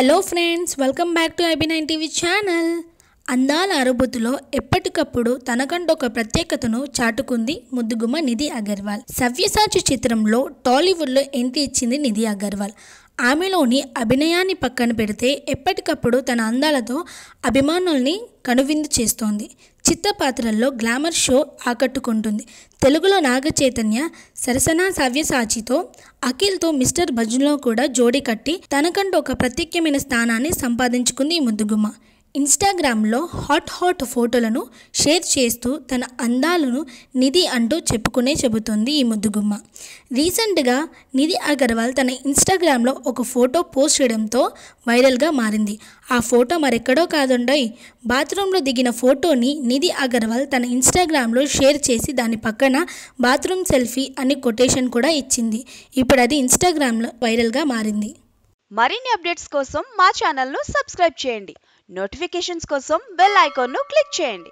hello friends welcome back to IB nine TV channel అందాల అరుబుతులో ఎప్పటికప్పుడు తనకంటూ ఒక ప్రత్యేకతను చాటుకుంది ముద్దుగుమ్మ నిధి అగర్వాల్ సవ్యసాచి చిత్రంలో టాలీవుడ్లో ఎంట్రీ ఇచ్చింది నిధి అగర్వాల్ ఆమెలోని అభినయాన్ని పక్కన పెడితే ఎప్పటికప్పుడు తన అందాలతో అభిమానుల్ని కనువిందు చేస్తోంది చిత్త పాత్రల్లో గ్లామర్ షో ఆకట్టుకుంటుంది తెలుగులో నాగ చైతన్య సరసన సవ్యసాచితో అఖిల్తో మిస్టర్ భజన్లో కూడా జోడీ కట్టి తనకంటూ ఒక ప్రత్యేకమైన స్థానాన్ని సంపాదించుకుంది ఈ ముద్దుగుమ్మ ఇన్స్టాగ్రామ్లో హాట్ హాట్ ఫోటోలను షేర్ చేస్తూ తన అందాలను నిధి అంటూ చెప్పుకునే చెబుతుంది ఈ ముద్దుగుమ్మ రీసెంట్గా నిధి అగర్వాల్ తన ఇన్స్టాగ్రామ్లో ఒక ఫోటో పోస్ట్ చేయడంతో వైరల్గా మారింది ఆ ఫోటో మరెక్కడో కాదుండయి బాత్రూంలో దిగిన ఫోటోని నిధి అగర్వాల్ తన ఇన్స్టాగ్రామ్లో షేర్ చేసి దాని పక్కన బాత్రూమ్ సెల్ఫీ అని కొటేషన్ కూడా ఇచ్చింది ఇప్పుడు అది ఇన్స్టాగ్రామ్లో వైరల్గా మారింది మరిన్ని అప్డేట్స్ కోసం మా ఛానల్ను సబ్స్క్రైబ్ చేయండి నోటిఫికేషన్స్ కోసం బెల్ ఐకాన్ను క్లిక్ చేయండి